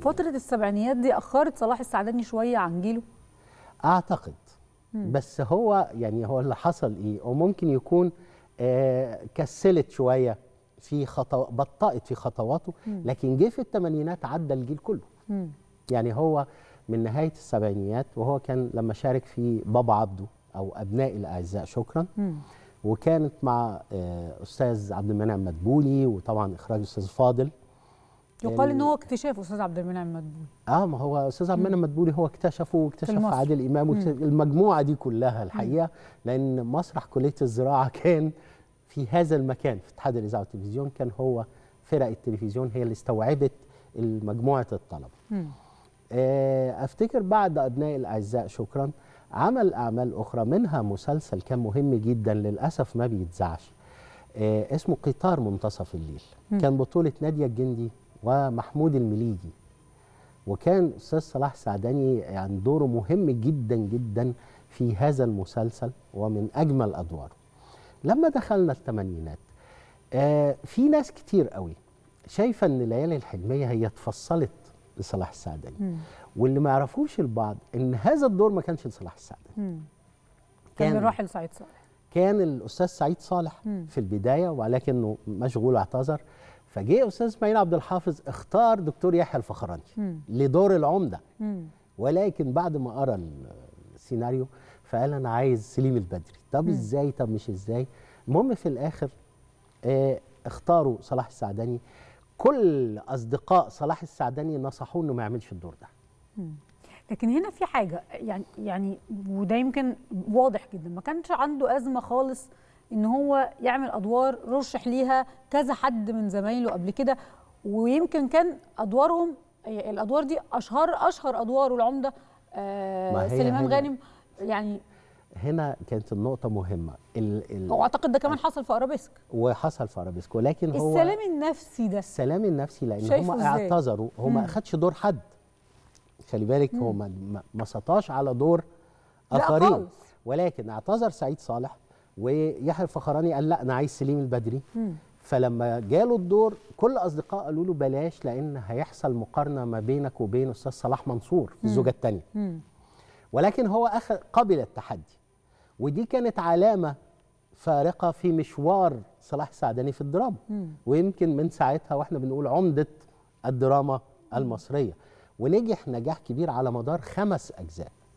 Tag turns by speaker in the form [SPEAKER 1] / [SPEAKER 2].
[SPEAKER 1] فتره السبعينيات دي اخرت صلاح السعداني شويه عن جيله
[SPEAKER 2] اعتقد مم. بس هو يعني هو اللي حصل ايه وممكن يكون آه كسلت شويه في خطو... بطأت في خطواته مم. لكن جه في الثمانينات عدى الجيل كله مم. يعني هو من نهايه السبعينيات وهو كان لما شارك في بابا عبده او أبناء الاعزاء شكرا مم. وكانت مع آه، استاذ عبد المنعم مدبولي وطبعا اخراج استاذ فاضل يقال ان
[SPEAKER 1] هو اكتشاف استاذ عبد المنعم مدبولي
[SPEAKER 2] اه ما هو استاذ عبد المنعم مدبولي هو اكتشفه واكتشف عادل امام المجموعه دي كلها الحقيقه مم. لان مسرح كليه الزراعه كان في هذا المكان في اتحاد الاذاعه والتلفزيون كان هو فرق التلفزيون هي اللي استوعبت مجموعه الطلبه. آه افتكر بعد ابناء الاعزاء شكرا عمل اعمال اخرى منها مسلسل كان مهم جدا للاسف ما بيتذاعش آه، اسمه قطار منتصف الليل مم. كان بطوله ناديه الجندي ومحمود المليجي وكان أستاذ صلاح سعداني يعني دوره مهم جدا جدا في هذا المسلسل ومن أجمل أدواره لما دخلنا الثمانينات آه في ناس كتير قوي شايفة أن ليالي الحلمية هي اتفصلت لصلاح السعداني مم. واللي ما يعرفوش البعض ان هذا الدور ما كانش لصلاح السعداني كان الراحل سعيد صالح كان الاستاذ سعيد صالح مم. في البدايه ولكنه مشغول اعتذر فجه استاذ اسماعيل عبد الحافظ اختار دكتور يحيى الفخراني لدور العمده ولكن بعد ما قرا السيناريو فقال انا عايز سليم البدري طب مم. ازاي طب مش ازاي المهم في الاخر اه اختاروا صلاح السعداني كل اصدقاء صلاح السعداني نصحوه انه ما يعملش الدور ده
[SPEAKER 1] مم. لكن هنا في حاجه يعني يعني وده يمكن واضح جدا ما كانش عنده ازمه خالص ان هو يعمل ادوار رشح ليها كذا حد من زمايله قبل كده ويمكن كان ادوارهم الادوار دي اشهر اشهر ادواره العمده آه سليمان غانم يعني
[SPEAKER 2] هنا كانت النقطة مهمة ال ال واعتقد
[SPEAKER 1] ده كمان حصل في ارابيسك
[SPEAKER 2] وحصل في ارابيسك ولكن هو السلام
[SPEAKER 1] النفسي ده
[SPEAKER 2] السلام النفسي لان هم اعتذروا هو ما اخدش دور حد خلي بالك هو ما سطاش على دور اخرين ولكن اعتذر سعيد صالح ويحيى الفخراني قال لا انا عايز سليم البدري فلما جاله الدور كل اصدقائه قالوا له بلاش لان هيحصل مقارنه ما بينك وبين استاذ صلاح منصور في الزوجه الثانيه ولكن هو اخذ قبل التحدي ودي كانت علامه فارقه في مشوار صلاح السعداني في الدراما ويمكن من ساعتها واحنا بنقول عمده الدراما المصريه ونجح نجاح كبير على مدار خمس اجزاء